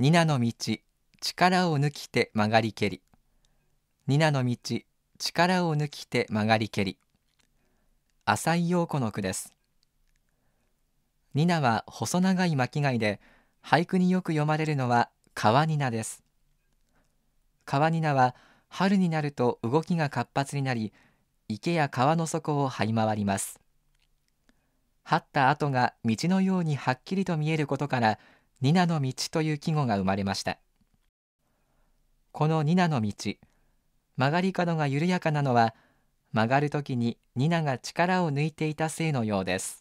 ニナの道力を抜きて曲がりけりニナの道力を抜きて曲がりけり浅井陽子の句ですニナは細長い巻貝で俳句によく読まれるのは川ニナです川ニナは春になると動きが活発になり池や川の底を這い回ります張った跡が道のようにはっきりと見えることからニナの道という季語が生まれましたこのニナの道曲がり角が緩やかなのは曲がる時にニナが力を抜いていたせいのようです